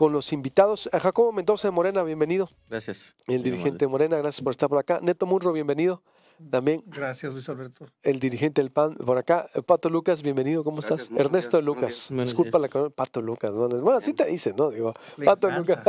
con los invitados. A eh, Jacobo Mendoza de Morena, bienvenido. Gracias. El dirigente de Morena, gracias por estar por acá. Neto Murro, bienvenido. También. Gracias, Luis Alberto. El dirigente del PAN, por acá, Pato Lucas, bienvenido, ¿cómo estás? Ernesto Lucas. Disculpa la Pato Lucas. Bueno, así te dice, ¿no? Digo, Pato Lucas.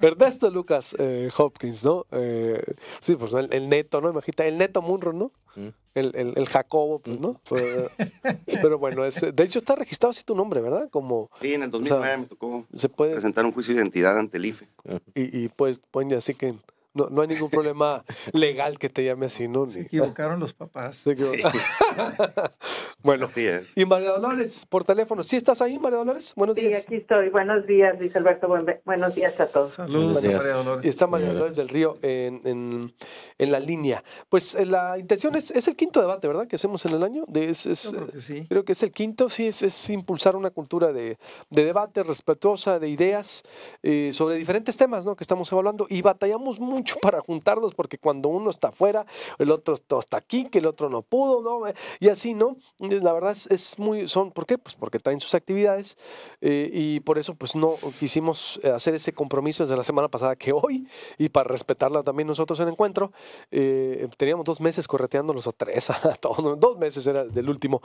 Ernesto Lucas Hopkins, ¿no? Eh, sí, pues el, neto, ¿no? Imagínate, el neto Munro, ¿no? Mm. El, Jacobo, pues, ¿no? Mm. Pero bueno, de hecho está registrado así tu nombre, ¿verdad? Como, sí, en el 2009 tocó se puede... presentar un juicio de identidad ante el IFE. Ah. Y, y pues, pues así que no, hay ningún problema legal que te llame así, ¿no? Se equivocaron los papás. bueno, y María Dolores, por teléfono. ¿Sí estás ahí, María Dolores? Buenos días. Sí, aquí estoy. Buenos días, Luis Alberto. Buenos días a todos. Saludos, María Dolores. Y está María Dolores del Río en, la línea. Pues eh, la intención es, es el quinto debate, ¿verdad? Que hacemos en el año. creo, que es el quinto, sí, es, impulsar una cultura de, debate respetuosa, de ideas eh, sobre diferentes temas ¿no? que estamos evaluando. Y batallamos mucho para juntarlos porque cuando uno está afuera, el otro está aquí, que el otro no pudo, ¿no? Y así, ¿no? La verdad es, muy, son, ¿por qué? Pues porque está en sus actividades eh, y por eso pues no quisimos hacer ese compromiso desde la semana pasada que hoy y para respetarla también nosotros el encuentro, eh, teníamos dos meses correteándonos o tres a todos, dos meses era del último.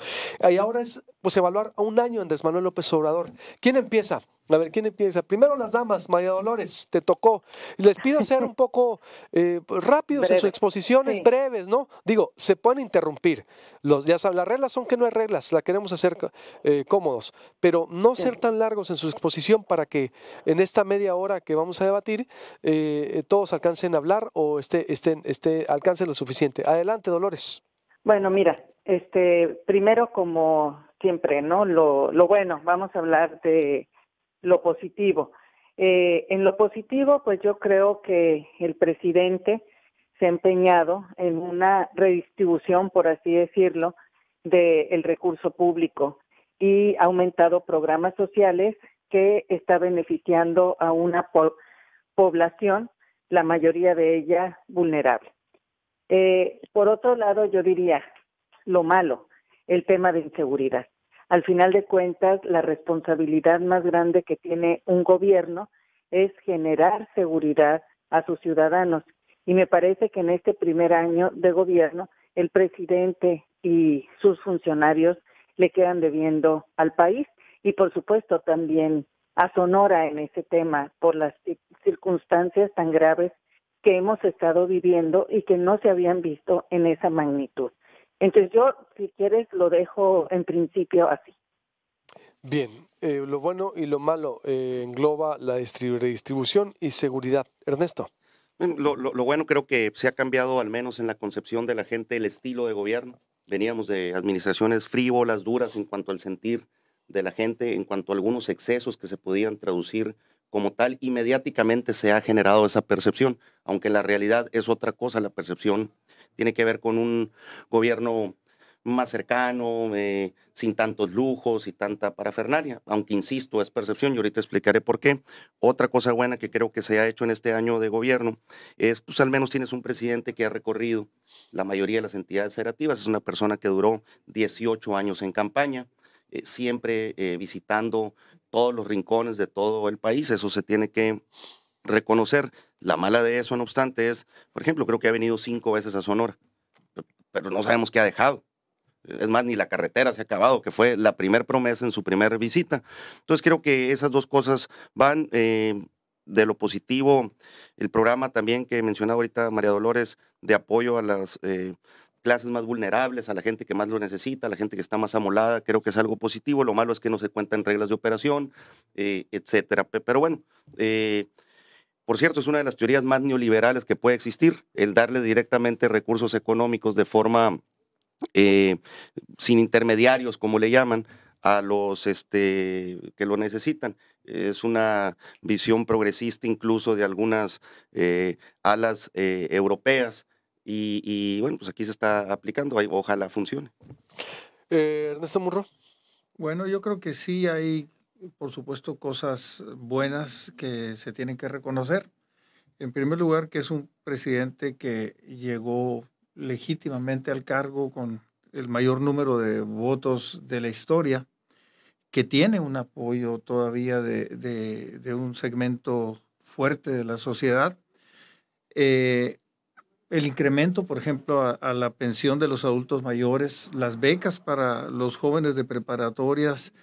Y ahora es pues evaluar a un año Andrés Manuel López Obrador. ¿Quién empieza? A ver, ¿quién empieza? Primero las damas, María Dolores, te tocó. Les pido ser un poco eh, rápidos en sus exposiciones, breves, ¿no? Digo, se pueden interrumpir. Los, ya saben, las reglas son que no hay reglas, la queremos hacer eh, cómodos, pero no ser tan largos en su exposición para que en esta media hora que vamos a debatir eh, eh, todos alcancen a hablar o esté, estén, esté, alcancen lo suficiente. Adelante, Dolores. Bueno, mira, este, primero como siempre, ¿no? Lo, lo bueno, vamos a hablar de lo positivo. Eh, en lo positivo, pues yo creo que el presidente se ha empeñado en una redistribución, por así decirlo, del recurso público y ha aumentado programas sociales que está beneficiando a una población, la mayoría de ella vulnerable. Eh, por otro lado, yo diría lo malo, el tema de inseguridad. Al final de cuentas, la responsabilidad más grande que tiene un gobierno es generar seguridad a sus ciudadanos. Y me parece que en este primer año de gobierno, el presidente y sus funcionarios le quedan debiendo al país y, por supuesto, también a Sonora en ese tema por las circunstancias tan graves que hemos estado viviendo y que no se habían visto en esa magnitud. Entonces yo, si quieres, lo dejo en principio así. Bien, eh, lo bueno y lo malo eh, engloba la redistribución y seguridad. Ernesto. Lo, lo, bueno creo que se ha cambiado al menos en la concepción de la gente el estilo de gobierno. Veníamos de administraciones frívolas, duras en cuanto al sentir de la gente, en cuanto a algunos excesos que se podían traducir como tal y se ha generado esa percepción, aunque la realidad es otra cosa, la percepción tiene que ver con un gobierno más cercano, eh, sin tantos lujos y tanta parafernalia, aunque insisto, es percepción y ahorita explicaré por qué. Otra cosa buena que creo que se ha hecho en este año de gobierno es, pues al menos tienes un presidente que ha recorrido la mayoría de las entidades federativas, es una persona que duró 18 años en campaña, eh, siempre eh, visitando todos los rincones de todo el país. Eso se tiene que reconocer. La mala de eso, no obstante, es, por ejemplo, creo que ha venido cinco veces a Sonora, pero no sabemos qué ha dejado. Es más, ni la carretera se ha acabado, que fue la primer promesa en su primera visita. Entonces creo que esas dos cosas van. Eh, de lo positivo, el programa también que mencionaba ahorita María Dolores de apoyo a las eh, clases más vulnerables, a la gente que más lo necesita, a la gente que está más amolada. Creo que es algo positivo. Lo malo es que no se cuentan reglas de operación, eh, etcétera. Pero bueno, eh, por cierto, es una de las teorías más neoliberales que puede existir, el darle directamente recursos económicos de forma eh, sin intermediarios, como le llaman, a los este, que lo necesitan. Es una visión progresista incluso de algunas alas europeas y, bueno, pues aquí se está aplicando, ojalá funcione. Eh, Ernesto Murro. Bueno, yo creo que sí hay, por supuesto, cosas buenas que se tienen que reconocer. En primer lugar, que es un presidente que llegó legítimamente al cargo con el mayor número de votos de la historia, que tiene un apoyo todavía de, un segmento fuerte de la sociedad. Eh, el incremento, por ejemplo, a, la pensión de los adultos mayores, las becas para los jóvenes de preparatorias.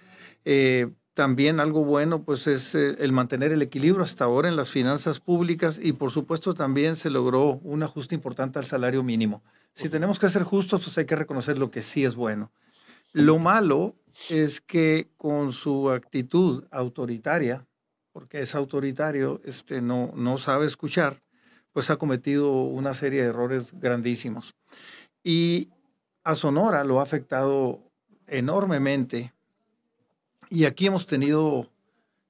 Eh, también algo bueno pues es eh, el mantener el equilibrio hasta ahora en las finanzas públicas y por supuesto también se logró un ajuste importante al salario mínimo. Si tenemos que ser justos, pues hay que reconocer lo que sí es bueno. Lo malo es que con su actitud autoritaria, porque es autoritario, este, no, no sabe escuchar, pues ha cometido una serie de errores grandísimos. Y a Sonora lo ha afectado enormemente. Y aquí hemos tenido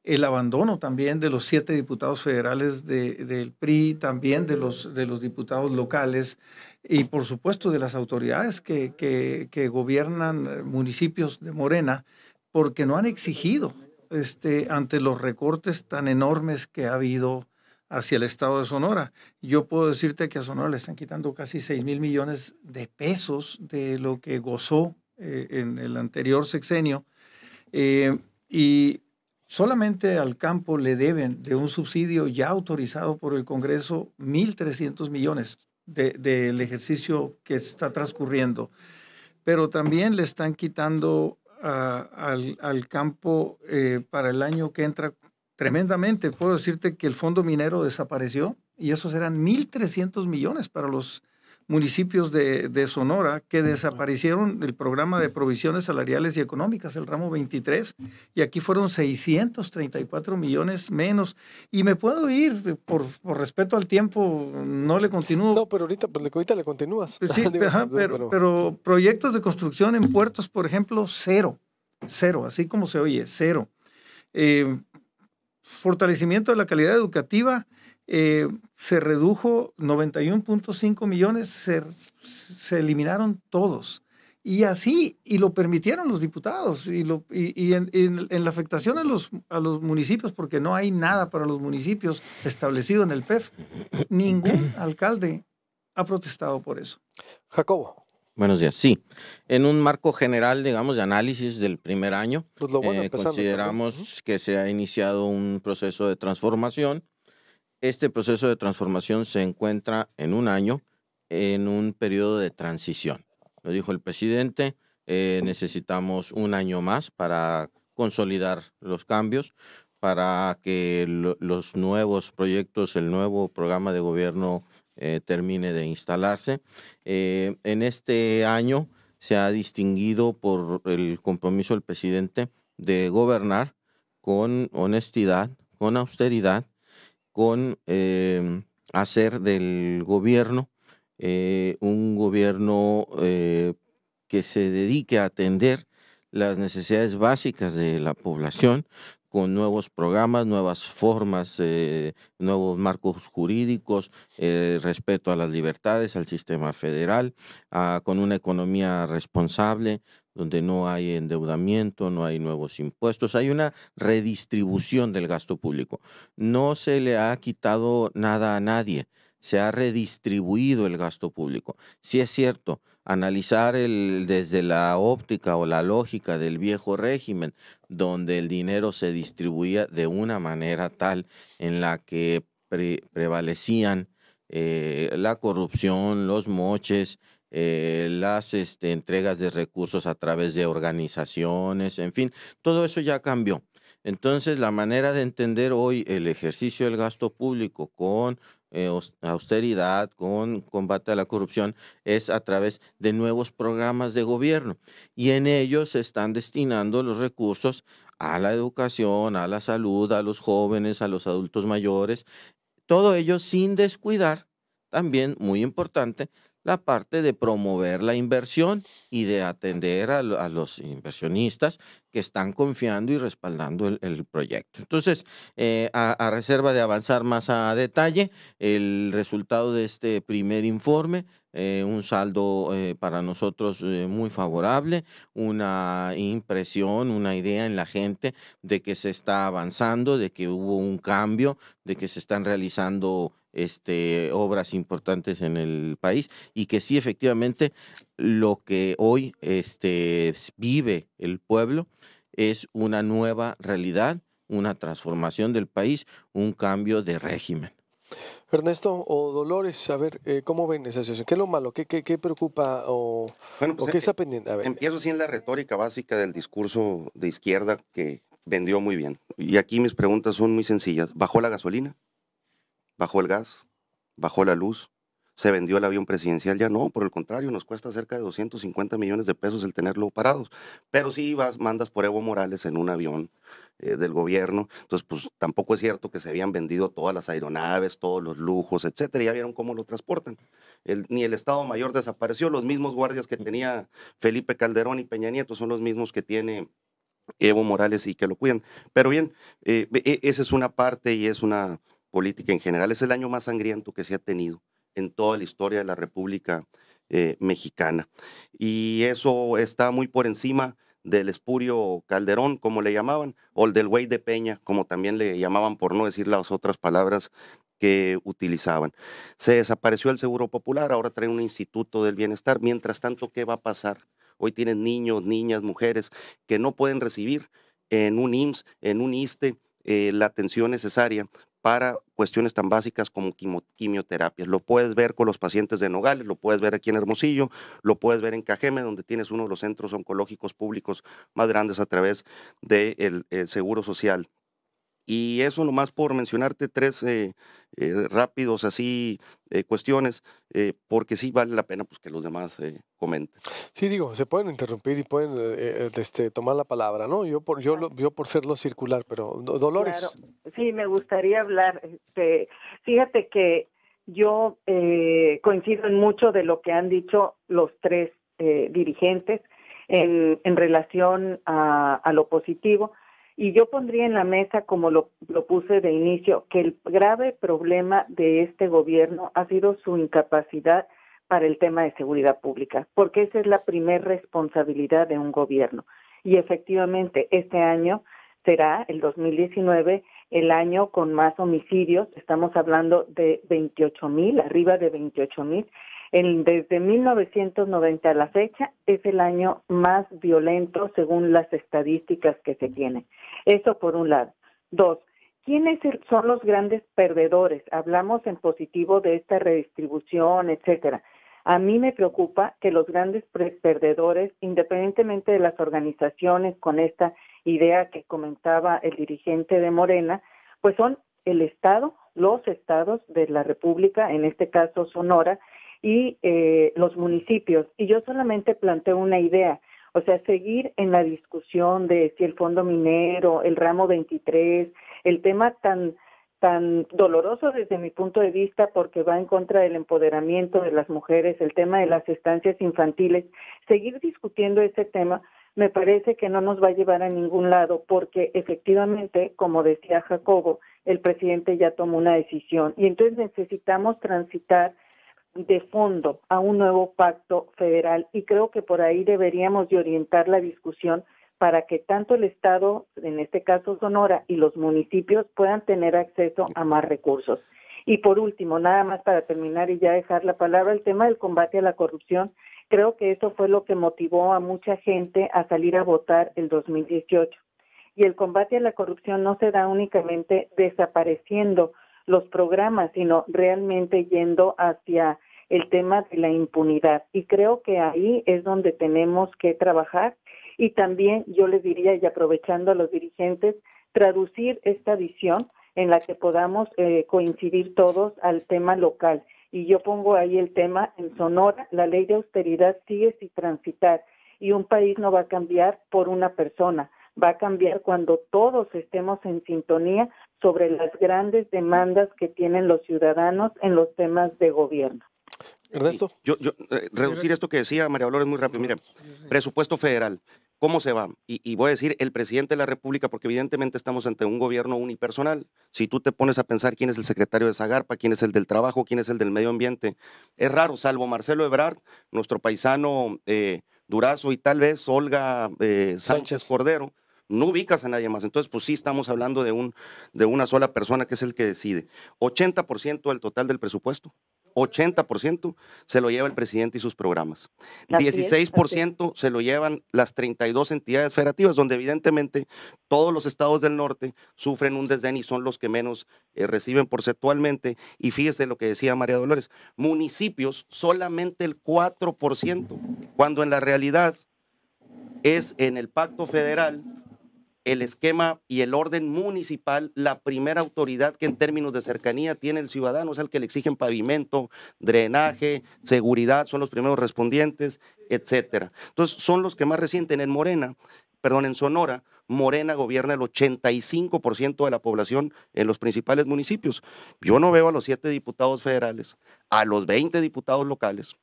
el abandono también de los siete diputados federales del PRI, también de los, de los diputados locales y por supuesto de las autoridades que, gobiernan eh, municipios de Morena, porque no han exigido este, ante los recortes tan enormes que ha habido hacia el estado de Sonora. Yo puedo decirte que a Sonora le están quitando casi 6 mil millones de pesos de lo que gozó eh, en el anterior sexenio. Eh, y solamente al campo le deben de un subsidio ya autorizado por el Congreso 1.300 millones del ejercicio que está transcurriendo. Pero también le están quitando ah, al, campo eh, para el año que entra tremendamente. Puedo decirte que el fondo minero desapareció y esos eran 1.300 millones para los municipios de, Sonora que desaparecieron el programa de provisiones salariales y económicas, el ramo 23, y aquí fueron 634 millones menos. Y me puedo ir, por, respeto al tiempo, no le continúo. No, pero ahorita, pues, le continúas. Pues sí, pero, pero, proyectos de construcción en puertos, por ejemplo, cero, cero, así como se oye, cero. Eh, fortalecimiento de la calidad educativa, eh, se redujo 91.5 millones, se, eliminaron todos. Y así, y lo permitieron los diputados, y, lo, y, en, en, la afectación a los, a los municipios, porque no hay nada para los municipios establecido en el PEF, ningún alcalde ha protestado por eso. Jacobo. Buenos días. Sí, en un marco general, digamos, de análisis del primer año, pues eh, consideramos que se ha iniciado un proceso de transformación. Este proceso de transformación se encuentra en un año, en un periodo de transición. Lo dijo el presidente, eh, necesitamos un año más para consolidar los cambios, para que los nuevos proyectos, el nuevo programa de gobierno eh, termine de instalarse. Eh, en este año se ha distinguido por el compromiso del presidente de gobernar con honestidad, con austeridad, con eh, hacer del gobierno un gobierno que se dedique a atender las necesidades básicas de la población, con nuevos programas, nuevas formas, eh, nuevos marcos jurídicos, eh, respeto a las libertades, al sistema federal, ah, con una economía responsable, donde no hay endeudamiento, no hay nuevos impuestos, hay una redistribución del gasto público. No se le ha quitado nada a nadie, se ha redistribuido el gasto público. Si sí es cierto, analizar el, desde la óptica o la lógica del viejo régimen, donde el dinero se distribuía de una manera tal en la que prevalecían eh, la corrupción, los moches, eh, las este, entregas de recursos a través de organizaciones, en fin, todo eso ya cambió. Entonces, la manera de entender hoy el ejercicio del gasto público con eh, austeridad, con combate a la corrupción, es a través de nuevos programas de gobierno. Y en ellos se están destinando los recursos a la educación, a la salud, a los jóvenes, a los adultos mayores, todo ello sin descuidar, también muy importante, la parte de promover la inversión y de atender a, los inversionistas que están confiando y respaldando el, proyecto. Entonces, eh, a, reserva de avanzar más a detalle, el resultado de este primer informe eh, un saldo eh, para nosotros eh, muy favorable, una impresión, una idea en la gente de que se está avanzando, de que hubo un cambio, de que se están realizando este, obras importantes en el país y que sí efectivamente lo que hoy este, vive el pueblo es una nueva realidad, una transformación del país, un cambio de régimen. Ernesto o Dolores, a ver, eh, ¿cómo ven esa situación? ¿Qué es lo malo? ¿Qué, qué, qué preocupa o, pues, qué eh, está pendiente? A ver. Empiezo en la retórica básica del discurso de izquierda que vendió muy bien. Y aquí mis preguntas son muy sencillas. ¿Bajó la gasolina? ¿Bajó el gas? ¿Bajó la luz? se vendió el avión presidencial, ya no, por el contrario, nos cuesta cerca de 250 millones de pesos el tenerlo parados. Pero sí vas, mandas por Evo Morales en un avión eh, del gobierno, entonces pues tampoco es cierto que se habían vendido todas las aeronaves, todos los lujos, etcétera, ya vieron cómo lo transportan. ni el Estado Mayor desapareció, los mismos guardias que tenía Felipe Calderón y Peña Nieto son los mismos que tiene Evo Morales y que lo cuidan. Pero bien, eh, e, e, esa es una parte y es una política en general. Es el año más sangriento que se ha tenido en toda la historia de la República eh, Mexicana. Y eso está muy por encima del espurio Calderón, como le llamaban, o el del güey de Peña, como también le llamaban, por no decir las otras palabras que utilizaban. Se desapareció el Seguro Popular, ahora trae un Instituto del Bienestar. Mientras tanto, ¿qué va a pasar? Hoy tienen niños, niñas, mujeres que no pueden recibir en un IMSS, en un ISTE, eh, la atención necesaria para cuestiones tan básicas como quimioterapias. Lo puedes ver con los pacientes de Nogales, lo puedes ver aquí en Hermosillo, lo puedes ver en Cajeme, donde tienes uno de los centros oncológicos públicos más grandes a través del Seguro Social y eso nomás por mencionarte tres eh, eh, rápidos así eh, cuestiones, porque sí vale la pena pues, que los demás comenten. Sí, digo, se pueden interrumpir y pueden este, tomar la palabra, ¿no? Yo por, yo, por serlo circular, pero Dolores. Sí, me gustaría hablar. Este, fíjate que yo coincido en mucho de lo que han dicho los tres dirigentes en, relación a lo positivo y yo pondría en la mesa, como lo, lo, puse de inicio, que el grave problema de este gobierno ha sido su incapacidad para el tema de seguridad pública, porque esa es la primer responsabilidad de un gobierno. Y efectivamente, este año será, el 2019, el año con más homicidios. Estamos hablando de 28 mil, arriba de 28 mil, desde 1990 a la fecha es el año más violento según las estadísticas que se tienen. Eso por un lado. Dos, ¿quiénes er, son los grandes perdedores? Hablamos en positivo de esta redistribución, etcétera. A mí me preocupa que los grandes perdedores, independientemente de las organizaciones con esta idea que comentaba el dirigente de Morena, pues son el Estado, los estados de la República, en este caso Sonora, y eh, los municipios. Y yo solamente planteo una idea, o sea, seguir en la discusión de si el fondo minero, el ramo 23, el tema tan tan doloroso desde mi punto de vista porque va en contra del empoderamiento de las mujeres, el tema de las estancias infantiles, seguir discutiendo ese tema me parece que no nos va a llevar a ningún lado porque efectivamente, como decía Jacobo, el presidente ya tomó una decisión y entonces necesitamos transitar de fondo a un nuevo pacto federal y creo que por ahí deberíamos de orientar la discusión para que tanto el Estado, en este caso Sonora, y los municipios puedan tener acceso a más recursos. Y por último, nada más para terminar y ya dejar la palabra, el tema del combate a la corrupción, creo que eso fue lo que motivó a mucha gente a salir a votar el 2018. Y el combate a la corrupción no se da únicamente desapareciendo los programas, sino realmente yendo hacia el tema de la impunidad. Y creo que ahí es donde tenemos que trabajar. Y también yo les diría, y aprovechando a los dirigentes, traducir esta visión en la que podamos eh, coincidir todos al tema local. Y yo pongo ahí el tema en Sonora, la ley de austeridad sigue sin transitar y un país no va a cambiar por una persona, va a cambiar cuando todos estemos en sintonía sobre las grandes demandas que tienen los ciudadanos en los temas de gobierno. Ernesto. yo, eh, reducir esto que decía María Dolores muy rápido. Mira, presupuesto federal. ¿Cómo se va? Y, voy a decir el presidente de la República, porque evidentemente estamos ante un gobierno unipersonal. Si tú te pones a pensar quién es el secretario de Zagarpa, quién es el del trabajo, quién es el del medio ambiente, es raro, salvo Marcelo Ebrard, nuestro paisano eh, Durazo y tal vez Olga eh, Sánchez Cordero, no ubicas a nadie más. Entonces, pues sí estamos hablando de, un, de una sola persona que es el que decide. 80% del total del presupuesto. 80% se lo lleva el presidente y sus programas. 16% se lo llevan las 32 entidades federativas, donde evidentemente todos los estados del norte sufren un desdén y son los que menos eh, reciben porcentualmente. Y fíjese lo que decía María Dolores, municipios solamente el 4%, cuando en la realidad es en el pacto federal el esquema y el orden municipal la primera autoridad que en términos de cercanía tiene el ciudadano, es el que le exigen pavimento, drenaje, seguridad, son los primeros respondientes, etcétera. Entonces, son los que más resienten en Morena, perdón, en Sonora, Morena gobierna el 85% de la población en los principales municipios. Yo no veo a los siete diputados federales, a los 20 diputados locales,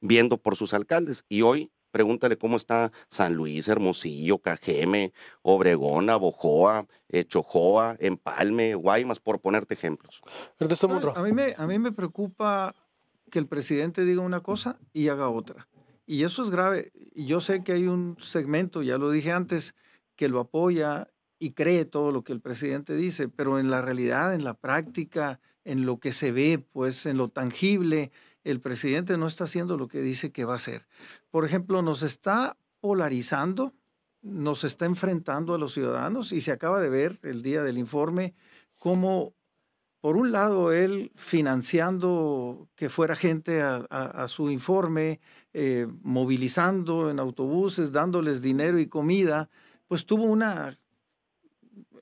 viendo por sus alcaldes. Y hoy Pregúntale cómo está San Luis, Hermosillo, Cajeme, Obregón, Abojoa, eh, Chojoa, Empalme, Guaymas, por ponerte ejemplos. A mí, me, a mí me preocupa que el presidente diga una cosa y haga otra. Y eso es grave. Yo sé que hay un segmento, ya lo dije antes, que lo apoya y cree todo lo que el presidente dice, pero en la realidad, en la práctica, en lo que se ve, pues en lo tangible, el presidente no está haciendo lo que dice que va a hacer. Por ejemplo, nos está polarizando, nos está enfrentando a los ciudadanos y se acaba de ver el día del informe cómo, por un lado, él financiando que fuera gente a, su informe, eh, movilizando en autobuses, dándoles dinero y comida, pues tuvo una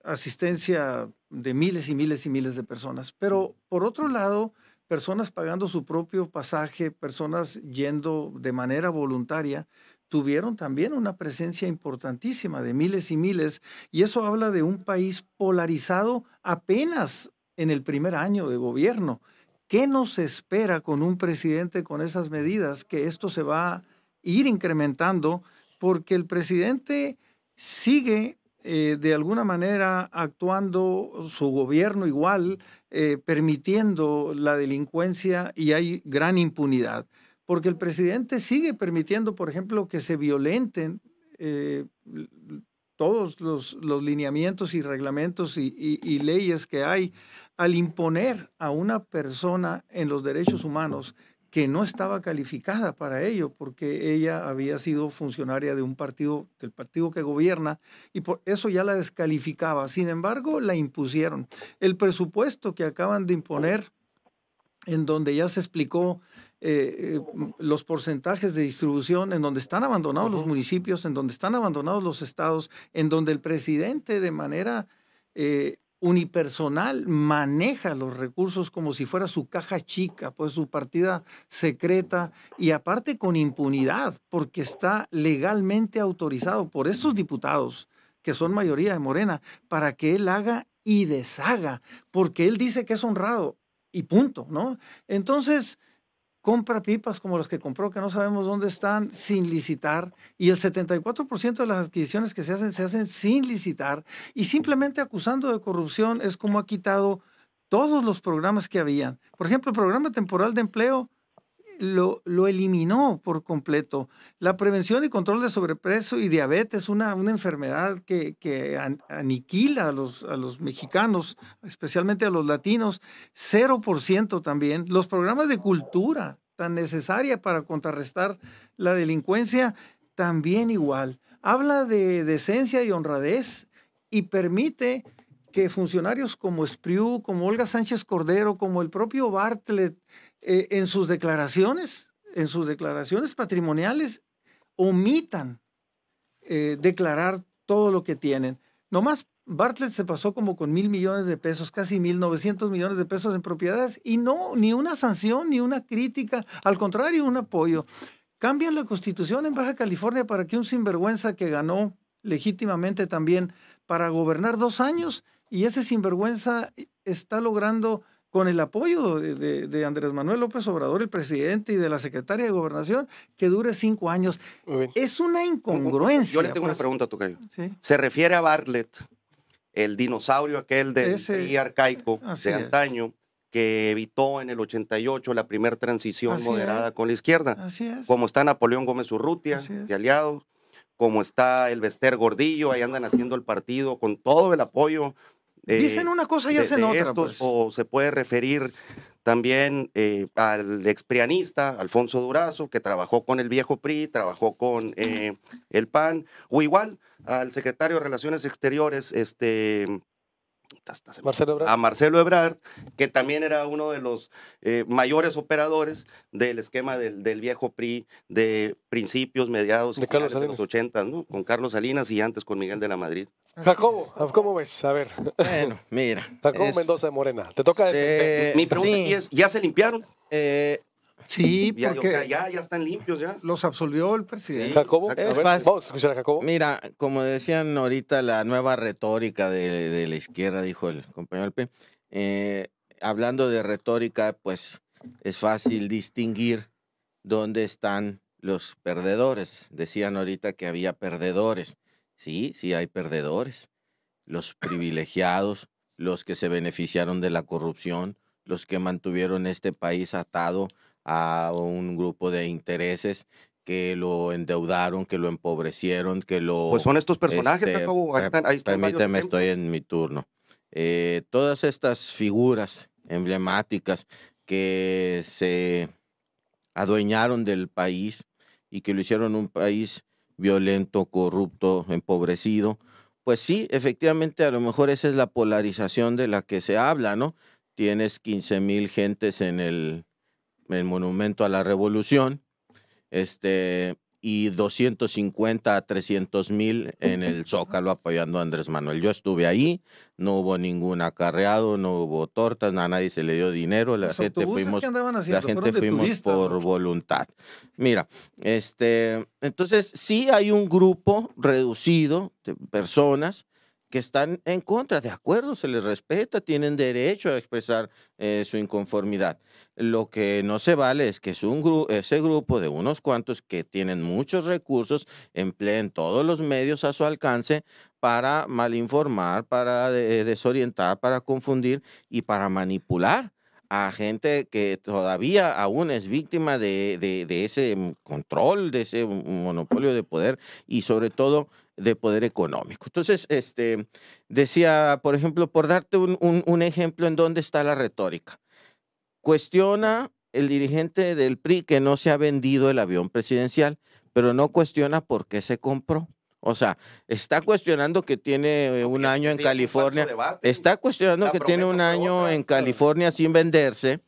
asistencia de miles y miles y miles de personas. Pero por otro lado, personas pagando su propio pasaje, personas yendo de manera voluntaria, tuvieron también una presencia importantísima de miles y miles, y eso habla de un país polarizado apenas en el primer año de gobierno. ¿Qué nos espera con un presidente con esas medidas? Que esto se va a ir incrementando porque el presidente sigue eh, de alguna manera actuando su gobierno igual, eh, permitiendo la delincuencia y hay gran impunidad, porque el presidente sigue permitiendo, por ejemplo, que se violenten eh, todos los, lineamientos y reglamentos y, y leyes que hay al imponer a una persona en los derechos humanos que no estaba calificada para ello, porque ella había sido funcionaria de un partido, del partido que gobierna, y por eso ya la descalificaba. Sin embargo, la impusieron. El presupuesto que acaban de imponer, en donde ya se explicó eh, eh, los porcentajes de distribución, en donde están abandonados los municipios, en donde están abandonados los estados, en donde el presidente de manera eh, unipersonal maneja los recursos como si fuera su caja chica, pues su partida secreta y aparte con impunidad, porque está legalmente autorizado por estos diputados, que son mayoría de Morena, para que él haga y deshaga, porque él dice que es honrado y punto, ¿no? Entonces, compra pipas como las que compró, que no sabemos dónde están, sin licitar. Y el 74% de las adquisiciones que se hacen se hacen sin licitar. Y simplemente acusando de corrupción es como ha quitado todos los programas que habían. Por ejemplo, el programa temporal de empleo lo, eliminó por completo. La prevención y control de sobrepeso y diabetes, una, una enfermedad que, aniquila a los, a los mexicanos, especialmente a los latinos, 0% también. Los programas de cultura tan necesaria para contrarrestar la delincuencia, también igual. Habla de decencia y honradez y permite que funcionarios como Spriu, como Olga Sánchez Cordero, como el propio Bartlett, eh, en sus declaraciones, en sus declaraciones patrimoniales, omitan eh, declarar todo lo que tienen. Nomás Bartlett se pasó como con mil millones de pesos, casi mil novecientos millones de pesos en propiedades y no, ni una sanción, ni una crítica, al contrario, un apoyo. Cambian la constitución en Baja California para que un sinvergüenza que ganó legítimamente también para gobernar dos años y ese sinvergüenza está logrando con el apoyo de, Andrés Manuel López Obrador, el presidente, y de la secretaria de Gobernación, que dure cinco años. Es una incongruencia. Yo le tengo una pregunta pues. a tu ¿Sí? ¿Se refiere a Bartlett, el dinosaurio aquel de Ese, arcaico de antaño, que evitó en el 88 la primera transición moderada con la izquierda? Así es. Como está Napoleón Gómez Urrutia de aliados, como está el Vester Gordillo, ahí andan haciendo el partido con todo el apoyo Dicen eh, una cosa y hacen otra. Pues. O se puede referir también eh, al exprianista Alfonso Durazo, que trabajó con el viejo PRI, trabajó con eh, el PAN, o igual al secretario de Relaciones Exteriores, este, Marcelo a Marcelo Ebrard, que también era uno de los mayores operadores del esquema del, viejo PRI de principios, mediados de, los 80, ¿no? con Carlos Salinas y antes con Miguel de la Madrid. Jacobo, ah, ¿cómo ves? A ver. Bueno, mira. Jacobo Mendoza de Morena. Te toca. Eh, mi pregunta es: ¿ya se limpiaron? Eh, sí, porque. ya, están limpios, ya. Los absolvió el presidente. Jacobo, a ver, vamos a escuchar a Jacobo. Mira, como decían ahorita, la nueva retórica de, la izquierda, dijo el compañero Alpe. Eh, hablando de retórica, pues es fácil distinguir dónde están los perdedores. Decían ahorita que había perdedores. Sí, sí hay perdedores. Los privilegiados, los que se beneficiaron de la corrupción, los que mantuvieron este país atado a un grupo de intereses que lo endeudaron, que lo empobrecieron, que pues lo... Pues son estos personajes, este, Ahí permíteme, estoy en mi turno. Eh, todas estas figuras emblemáticas que se adueñaron del país y que lo hicieron un país violento, corrupto, empobrecido. Pues sí, efectivamente, a lo mejor esa es la polarización de la que se habla, ¿no? Tienes 15 mil gentes en el, en el, monumento a la revolución, este, y 250 a 300 mil en el Zócalo apoyando a Andrés Manuel. Yo estuve ahí, no hubo ningún acarreado, no hubo tortas, a nadie se le dio dinero, la gente fuimos, por voluntad. Mira, este, entonces sí hay un grupo reducido de personas que están en contra. De acuerdo, se les respeta, tienen derecho a expresar eh, su inconformidad. Lo que no se vale es que es un ese grupo de unos cuantos que tienen muchos recursos empleen todos los medios a su alcance para malinformar, para eh, desorientar, para confundir y para manipular a gente que todavía aún es víctima de, ese mm, control, de ese mm, mm, monopolio de poder y sobre todo de poder económico. Entonces, este, decía, por ejemplo, por darte un, ejemplo en dónde está la retórica, cuestiona el dirigente del PRI que no se ha vendido el avión presidencial, pero no cuestiona por qué se compró. O sea, está cuestionando que tiene eh, un año en California. Está cuestionando que tiene un año en California sin venderse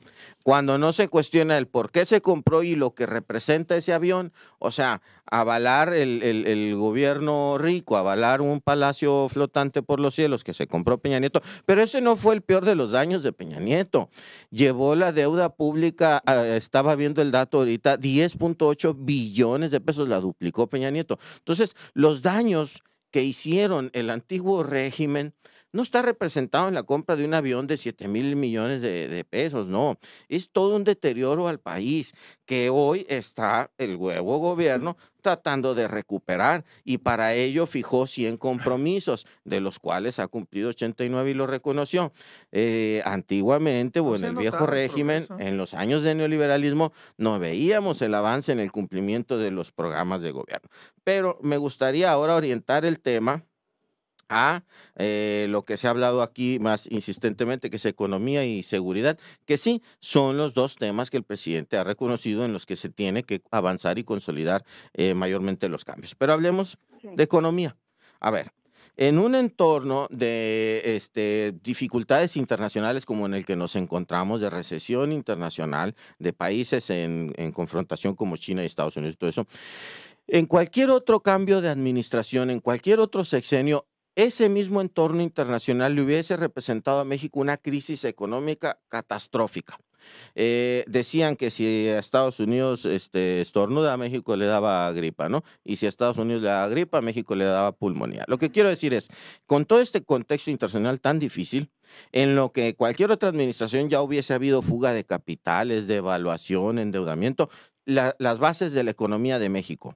cuando no se cuestiona el por qué se compró y lo que representa ese avión, o sea, avalar el, gobierno rico, avalar un palacio flotante por los cielos que se compró Peña Nieto, pero ese no fue el peor de los daños de Peña Nieto. Llevó la deuda pública, ah, estaba viendo el dato ahorita, 10.8 billones de pesos, la duplicó Peña Nieto. Entonces, los daños que hicieron el antiguo régimen, no está representado en la compra de un avión de 7 mil millones de, pesos, no. Es todo un deterioro al país que hoy está el nuevo gobierno tratando de recuperar y para ello fijó 100 compromisos, de los cuales ha cumplido 89 y lo reconoció. Eh, antiguamente, bueno, el viejo régimen, en los años de neoliberalismo, no veíamos el avance en el cumplimiento de los programas de gobierno. Pero me gustaría ahora orientar el tema a eh, lo que se ha hablado aquí más insistentemente, que es economía y seguridad, que sí son los dos temas que el presidente ha reconocido en los que se tiene que avanzar y consolidar eh, mayormente los cambios. Pero hablemos de economía. A ver, en un entorno de este, dificultades internacionales como en el que nos encontramos, de recesión internacional, de países en, confrontación como China y Estados Unidos todo eso, en cualquier otro cambio de administración, en cualquier otro sexenio, ese mismo entorno internacional le hubiese representado a México una crisis económica catastrófica. Eh, decían que si a Estados Unidos este, estornuda, a México le daba gripa, ¿no? Y si a Estados Unidos le daba gripa, a México le daba pulmonía. Lo que quiero decir es, con todo este contexto internacional tan difícil, en lo que cualquier otra administración ya hubiese habido fuga de capitales, devaluación, endeudamiento, las bases de la economía de México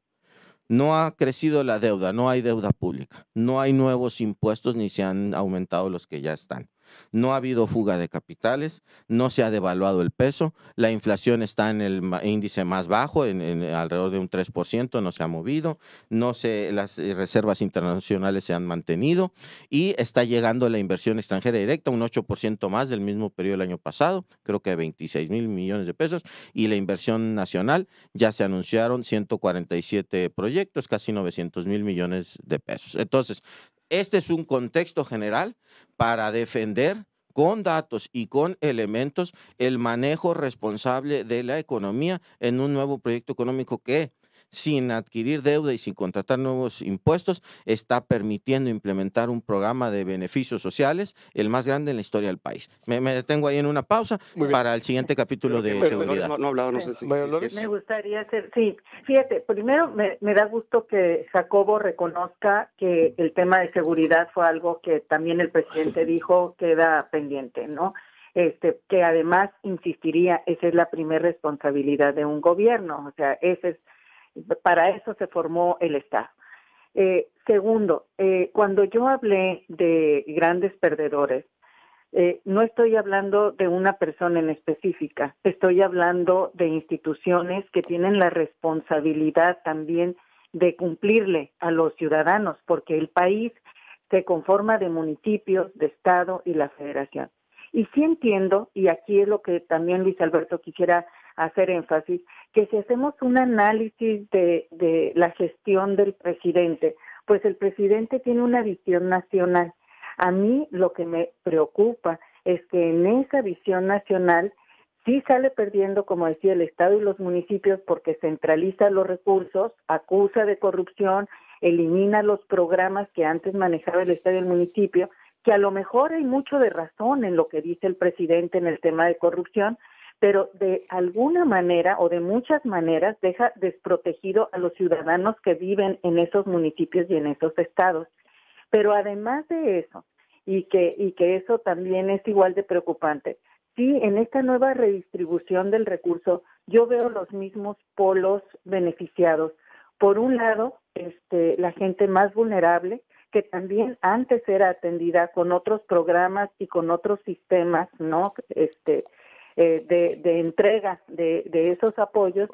no ha crecido la deuda, no hay deuda pública, no hay nuevos impuestos ni se han aumentado los que ya están no ha habido fuga de capitales, no se ha devaluado el peso, la inflación está en el índice más bajo, en, alrededor de un 3%, no se ha movido, no se, las eh, reservas internacionales se han mantenido y está llegando la inversión extranjera directa, un 8% más del mismo periodo del año pasado, creo que 26 mil millones de pesos, y la inversión nacional ya se anunciaron 147 proyectos, casi 900 mil millones de pesos. Entonces, este es un contexto general para defender con datos y con elementos el manejo responsable de la economía en un nuevo proyecto económico que sin adquirir deuda y sin contratar nuevos impuestos, está permitiendo implementar un programa de beneficios sociales, el más grande en la historia del país. Me, detengo ahí en una pausa para el siguiente capítulo de seguridad. No, no sé si, Me gustaría hacer, sí, fíjate, primero me, me da gusto que Jacobo reconozca que el tema de seguridad fue algo que también el presidente dijo queda pendiente, ¿no? Este, que además insistiría, esa es la primera responsabilidad de un gobierno, o sea, ese es para eso se formó el Estado. Eh, segundo, eh, cuando yo hablé de grandes perdedores, eh, no estoy hablando de una persona en específica, estoy hablando de instituciones que tienen la responsabilidad también de cumplirle a los ciudadanos, porque el país se conforma de municipios, de Estado y la Federación. Y sí entiendo, y aquí es lo que también Luis Alberto quisiera hacer énfasis, que si hacemos un análisis de, la gestión del presidente, pues el presidente tiene una visión nacional. A mí lo que me preocupa es que en esa visión nacional sí sale perdiendo, como decía, el Estado y los municipios porque centraliza los recursos, acusa de corrupción, elimina los programas que antes manejaba el Estado y el municipio, que a lo mejor hay mucho de razón en lo que dice el presidente en el tema de corrupción, pero de alguna manera o de muchas maneras deja desprotegido a los ciudadanos que viven en esos municipios y en esos estados. Pero además de eso, y que, y que eso también es igual de preocupante, sí, en esta nueva redistribución del recurso, yo veo los mismos polos beneficiados. Por un lado, este, la gente más vulnerable, que también antes era atendida con otros programas y con otros sistemas, ¿no? Este, eh, de, de, entrega de, de, esos apoyos,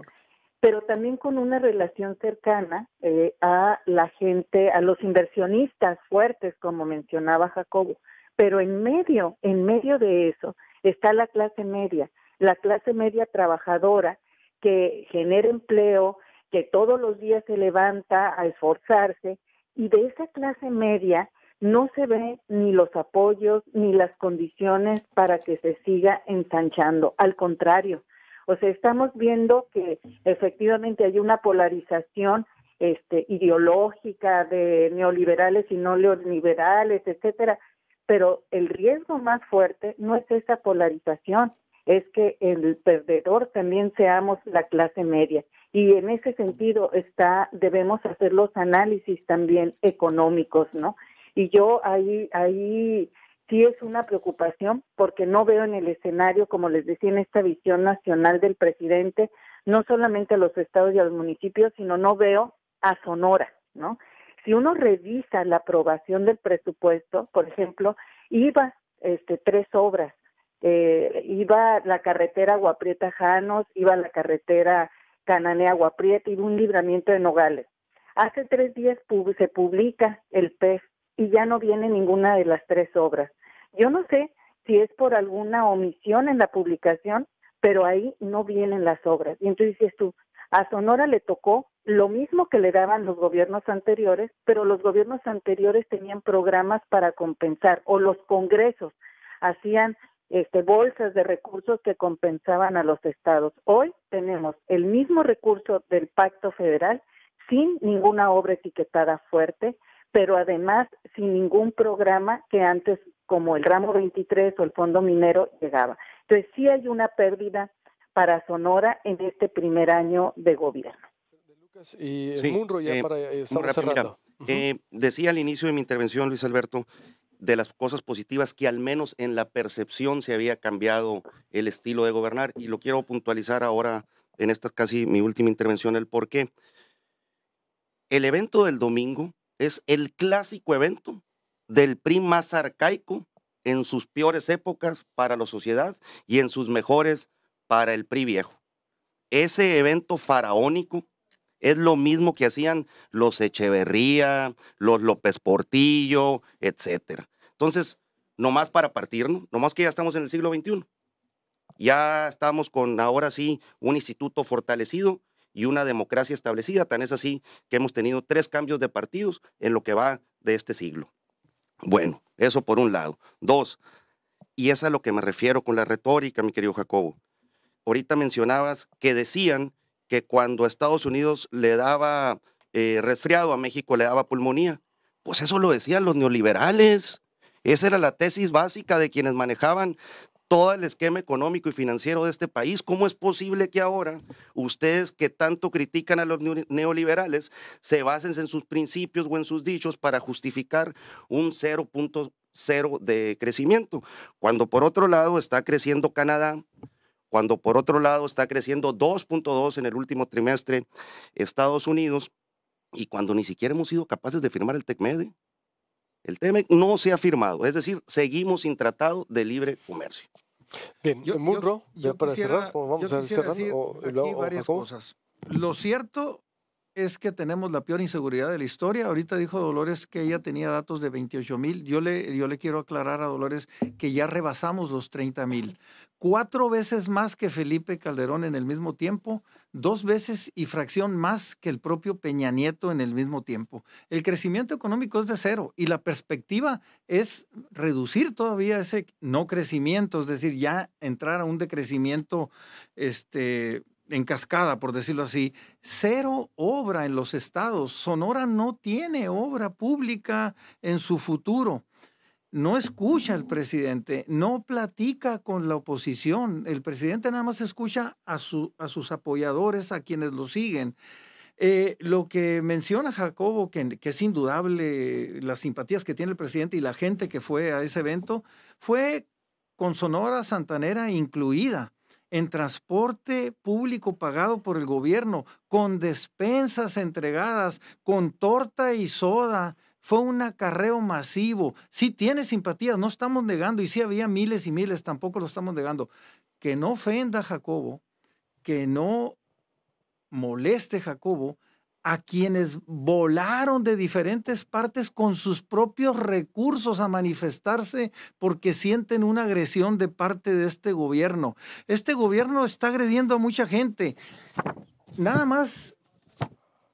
pero también con una relación cercana eh, a la gente, a los inversionistas fuertes, como mencionaba Jacobo. Pero en medio, en medio de eso, está la clase media, la clase media trabajadora que genera empleo, que todos los días se levanta a esforzarse, y de esa clase media no se ven ni los apoyos ni las condiciones para que se siga ensanchando. Al contrario, o sea, estamos viendo que efectivamente hay una polarización este, ideológica de neoliberales y no neoliberales, etcétera, pero el riesgo más fuerte no es esa polarización, es que el perdedor también seamos la clase media y en ese sentido está debemos hacer los análisis también económicos, ¿no? Y yo ahí, ahí sí es una preocupación porque no veo en el escenario, como les decía, en esta visión nacional del presidente, no solamente a los estados y a los municipios, sino no veo a Sonora, ¿no? Si uno revisa la aprobación del presupuesto, por ejemplo, iba este, tres obras, eh, iba la carretera Aguaprieta Janos, iba la carretera Cananea Aguaprieta, iba un libramiento de Nogales. Hace tres días se publica el PES y ya no viene ninguna de las tres obras. Yo no sé si es por alguna omisión en la publicación, pero ahí no vienen las obras. Y entonces dices tú, a Sonora le tocó lo mismo que le daban los gobiernos anteriores, pero los gobiernos anteriores tenían programas para compensar o los congresos hacían este, bolsas de recursos que compensaban a los estados. Hoy tenemos el mismo recurso del Pacto Federal sin ninguna obra etiquetada fuerte, pero además sin ningún programa que antes, como el ramo 23 o el fondo minero, llegaba. Entonces sí hay una pérdida para Sonora en este primer año de gobierno. Y eh, eh, eh, decía al inicio de mi intervención, Luis Alberto, de las cosas positivas que al menos en la percepción se había cambiado el estilo de gobernar. Y lo quiero puntualizar ahora en esta casi mi última intervención, el por qué. El evento del domingo es el clásico evento del PRI más arcaico en sus peores épocas para la sociedad y en sus mejores para el PRI viejo. Ese evento faraónico es lo mismo que hacían los Echeverría, los López Portillo, etc. Entonces, nomás para partir, no nomás que ya estamos en el siglo XXI. Ya estamos con ahora sí un instituto fortalecido y una democracia establecida. Tan es así que hemos tenido tres cambios de partidos en lo que va de este siglo. Bueno, eso por un lado. Dos, y es a lo que me refiero con la retórica, mi querido Jacobo. Ahorita mencionabas que decían que cuando Estados Unidos le daba eh, resfriado, a México le daba pulmonía. Pues eso lo decían los neoliberales. Esa era la tesis básica de quienes manejaban todo el esquema económico y financiero de este país. ¿Cómo es posible que ahora ustedes que tanto critican a los neoliberales se basen en sus principios o en sus dichos para justificar un 0.0 de crecimiento? Cuando por otro lado está creciendo Canadá, cuando por otro lado está creciendo 2.2 en el último trimestre Estados Unidos y cuando ni siquiera hemos sido capaces de firmar el TECMEDE el TEMEC no se ha firmado, es decir, seguimos sin tratado de libre comercio. Bien, yo, Munro, yo, ya para cerrar, vamos a cerrar. Decir o, varias cosas. Lo cierto es que tenemos la peor inseguridad de la historia. Ahorita dijo Dolores que ella tenía datos de 28 mil. Yo le, yo le quiero aclarar a Dolores que ya rebasamos los 30 mil. Cuatro veces más que Felipe Calderón en el mismo tiempo, dos veces y fracción más que el propio Peña Nieto en el mismo tiempo. El crecimiento económico es de cero y la perspectiva es reducir todavía ese no crecimiento, es decir, ya entrar a un decrecimiento este, en cascada, por decirlo así, cero obra en los estados. Sonora no tiene obra pública en su futuro. No escucha al presidente, no platica con la oposición. El presidente nada más escucha a, a sus apoyadores, a quienes lo siguen. Eh, lo que menciona Jacobo, que, que, es indudable las simpatías que tiene el presidente y la gente que fue a ese evento, fue con Sonora Santanera incluida en transporte público pagado por el gobierno, con despensas entregadas, con torta y soda. Fue un acarreo masivo. Sí tiene simpatías, no estamos negando, y sí había miles y miles, tampoco lo estamos negando. Que no ofenda a Jacobo, que no moleste a Jacobo, a quienes volaron de diferentes partes con sus propios recursos a manifestarse porque sienten una agresión de parte de este gobierno. Este gobierno está agrediendo a mucha gente. Nada más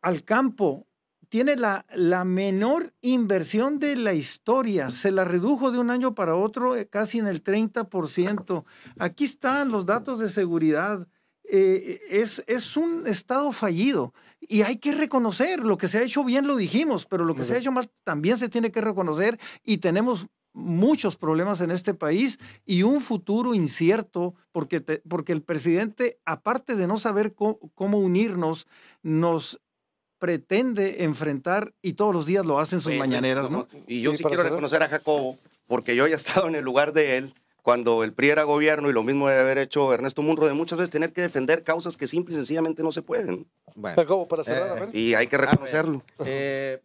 al campo, tiene la, la, menor inversión de la historia. Se la redujo de un año para otro eh, casi en el 30%. Aquí están los datos de seguridad. Eh, es, es un estado fallido. Y hay que reconocer, lo que se ha hecho bien lo dijimos, pero lo que se ha hecho mal también se tiene que reconocer y tenemos muchos problemas en este país y un futuro incierto, porque, porque el presidente, aparte de no saber cómo, unirnos, nos pretende enfrentar y todos los días lo hacen sus mañaneras. ¿no? Y yo sí, quiero reconocer a Jacobo, porque yo ya he estado en el lugar de él cuando el PRI era gobierno y lo mismo debe haber hecho Ernesto Munro, de muchas veces tener que defender causas que simple y sencillamente no se pueden. Bueno, eh, y hay que reconocerlo. Eh,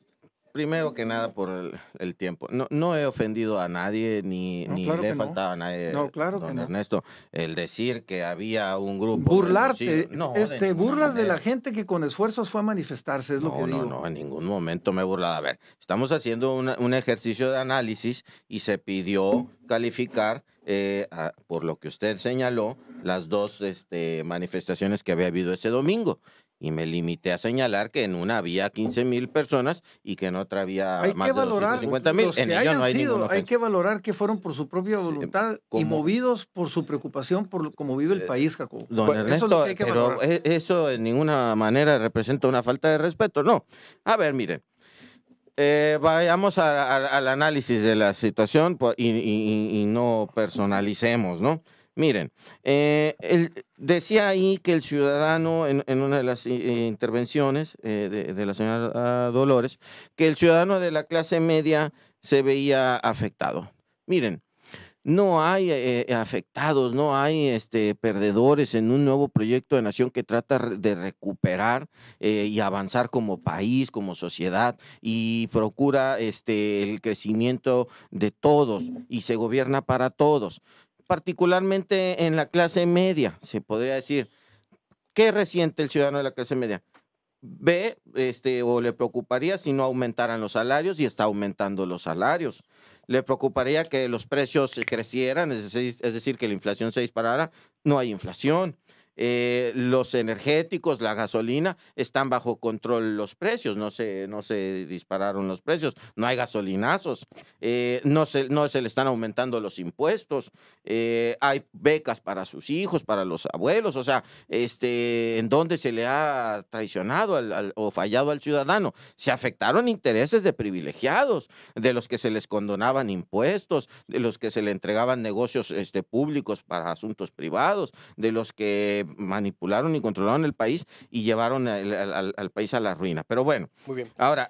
primero que nada por el, tiempo. No, no, he ofendido a nadie ni, ni le he faltado a nadie. No, claro don Ernesto, el decir que había un grupo. Burlarte. este, burlas de la gente que con esfuerzos fue a manifestarse, es lo que digo. No, no, en ningún momento me he burlado. A ver, estamos haciendo un ejercicio de análisis y se pidió calificar. Eh, por lo que usted señaló, las dos este, manifestaciones que había habido ese domingo y me limité a señalar que en una había 15 mil personas y que en otra había más de valorar mil. En hay, que valorar que fueron por su propia voluntad y movidos por su preocupación por cómo vive el eh, país, Jacobo. eso en ninguna manera representa una falta de respeto. No. A ver, mire, eh, vayamos al análisis de la situación pues, y no personalicemos, ¿no? Miren, eh, decía ahí que el ciudadano, en, una de las eh, intervenciones eh, de, la señora Dolores, que el ciudadano de la clase media se veía afectado. Miren, no hay afectados, no hay este, perdedores en un nuevo proyecto de nación que trata de recuperar y avanzar como país, como sociedad y procura este, el crecimiento de todos y se gobierna para todos particularmente en la clase media, se podría decir. ¿Qué resiente el ciudadano de la clase media? Ve, este, o le preocuparía si no aumentaran los salarios y está aumentando los salarios. Le preocuparía que los precios crecieran, es decir que la inflación se disparara. No hay inflación. Eh, los energéticos, la gasolina, están bajo control los precios, no se, no se dispararon los precios, no hay gasolinazos, eh, no, se, no se le están aumentando los impuestos, eh, hay becas para sus hijos, para los abuelos, o sea, este, en dónde se le ha traicionado o fallado al ciudadano, se afectaron intereses de privilegiados, de los que se les condonaban impuestos, de los que se le entregaban negocios este, públicos para asuntos privados, de los que manipularon y controlaron el país y llevaron al, país a la ruina. Pero bueno, ahora,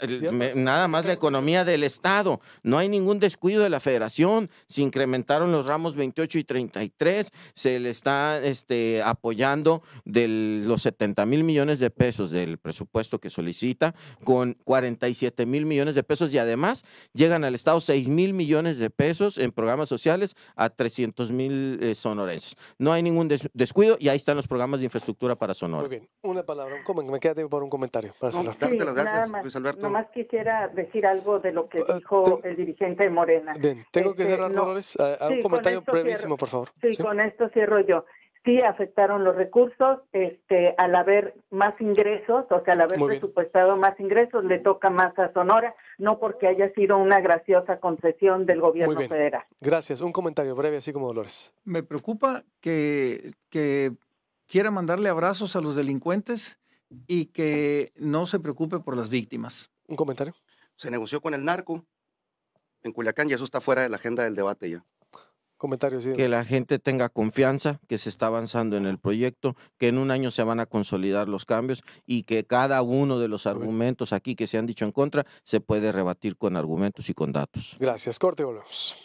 nada más la economía del Estado. No hay ningún descuido de la federación. Se incrementaron los ramos 28 y 33. Se le está este, apoyando de los 70 mil millones de pesos del presupuesto que solicita con 47 mil millones de pesos y además llegan al Estado 6 mil millones de pesos en programas sociales a 300 mil eh, sonorenses. No hay ningún descuido y ahí están los programas de infraestructura para Sonora. Muy bien, una palabra, un me queda tiempo para un comentario. Para más, Luis Alberto. Nomás quisiera decir algo de lo que ah, dijo el dirigente Morena. Bien, tengo que este, cerrar, Dolores. Ah, ah, un comentario brevísimo, por favor. Sí, con esto cierro yo. Sí, afectaron los recursos, este, al haber más ingresos, o sea, al haber presupuestado más ingresos, le toca más a Sonora, no porque haya sido una graciosa concesión del gobierno federal. Gracias. Un comentario breve, así como Dolores. Me preocupa que, que quiera mandarle abrazos a los delincuentes y que no se preocupe por las víctimas. Un comentario. Se negoció con el narco en Culiacán y eso está fuera de la agenda del debate ya. Comentarios. Sí, que la gente tenga confianza, que se está avanzando en el proyecto, que en un año se van a consolidar los cambios y que cada uno de los argumentos aquí que se han dicho en contra se puede rebatir con argumentos y con datos. Gracias. Corte, volvemos.